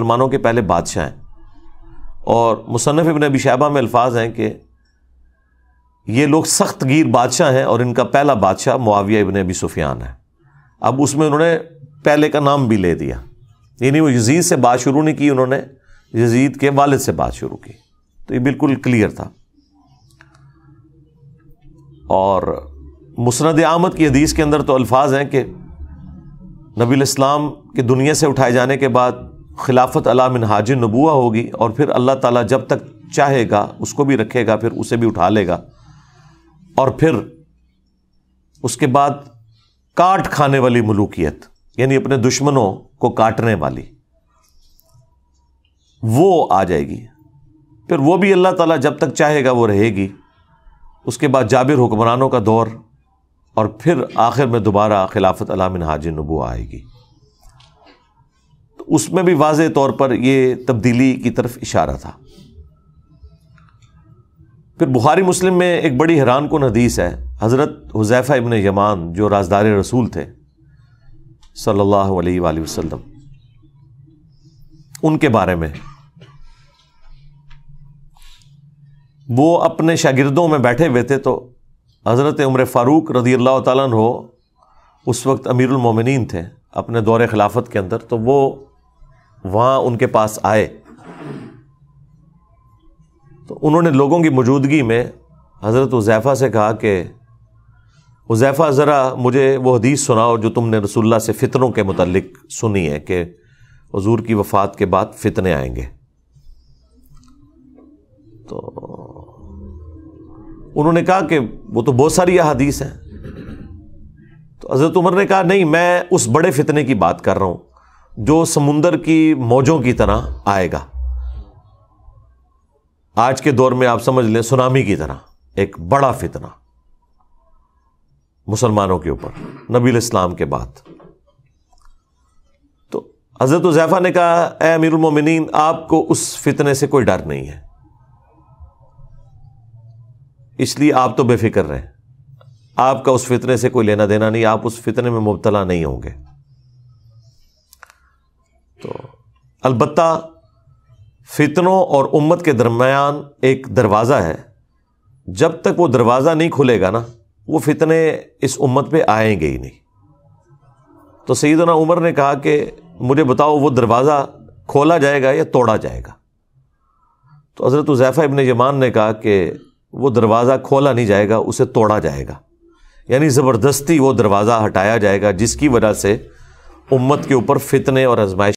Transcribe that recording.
मुसलमानों के पहले बादशाह हैं और मुसनफ़ इबन अबी शैबा में अल्फाज हैं कि ये लोग सख्त गिर बादशाह हैं और इनका पहला बादशाह मुआविया इबन अबी सुफियान है अब उसमें उन्होंने पहले का नाम भी ले दिया यानी वो यजीद से बात शुरू नहीं की उन्होंने यजीद के वालिद से बात शुरू की तो ये बिल्कुल क्लियर था और मुसनद आमद की हदीस के अंदर तो अल्फाज हैं कि नबी इस्लाम के दुनिया से उठाए जाने के बाद खिलाफत अला हाज नबूआ होगी और फिर अल्लाह ताला जब तक चाहेगा उसको भी रखेगा फिर उसे भी उठा लेगा और फिर उसके बाद काट खाने वाली मलूकियत यानी अपने दुश्मनों को काटने वाली वो आ जाएगी फिर वो भी अल्लाह ताला जब तक चाहेगा वो रहेगी उसके बाद जाबिर हुक्मरानों का दौर और फिर आखिर में दोबारा खिलाफत अला हाज नबू आएगी उसमें भी वाज तौर पर यह तब्दीली की तरफ इशारा था फिर बुखारी मुस्लिम में एक बड़ी हैरान कन हदीस है हज़रत हुजैफ़ा इबन यमान जो राजदार रसूल थे सल्लल्लाहु अलैहि उनके बारे में वो अपने शागिरदों में बैठे हुए थे तो हज़रत उम्र फ़ारूक रदी अल्लाह तन उस वक्त अमीरमिन थे अपने दौरे खिलाफत के अंदर तो वो वहाँ उनके पास आए तो उन्होंने लोगों की मौजूदगी में हज़रत उज़ैफ़ा से कहा कि उज़ैफ़ा ज़रा मुझे वो हदीस सुनाओ जो तुमने रसुल्ला से फ़ितरों के मतलब सुनी है कि हजूर की वफ़ात के बाद फ़ितने आएंगे तो उन्होंने कहा कि वो तो बहुत सारी हदीस हैं तो हज़रत उमर ने कहा नहीं मैं उस बड़े फ़ितने की बात कर रहा हूँ जो समुंदर की मौजों की तरह आएगा आज के दौर में आप समझ लें सुनामी की तरह एक बड़ा फितना मुसलमानों के ऊपर नबील इस्लाम के बाद तो हजरत जैफ़ा ने कहा ए मोमिनीन आपको उस फितने से कोई डर नहीं है इसलिए आप तो बेफिक्र रहे आपका उस फितने से कोई लेना देना नहीं आप उस फितने में मुबतला नहीं होंगे अलबत् फितनों और उम्मत के दरमियान एक दरवाज़ा है जब तक वो दरवाज़ा नहीं खुलेगा ना वो फितने इस उम्मत पे आएंगे ही नहीं तो सईदना उमर ने कहा कि मुझे बताओ वो दरवाज़ा खोला जाएगा या तोड़ा जाएगा तो हज़रत ज़ैफा इबन यमान ने कहा कि वो दरवाज़ा खोला नहीं जाएगा उसे तोड़ा जाएगा यानी ज़बरदस्ती वो दरवाज़ा हटाया जाएगा जिसकी वजह से उम्मत के ऊपर फितने और आजमाइश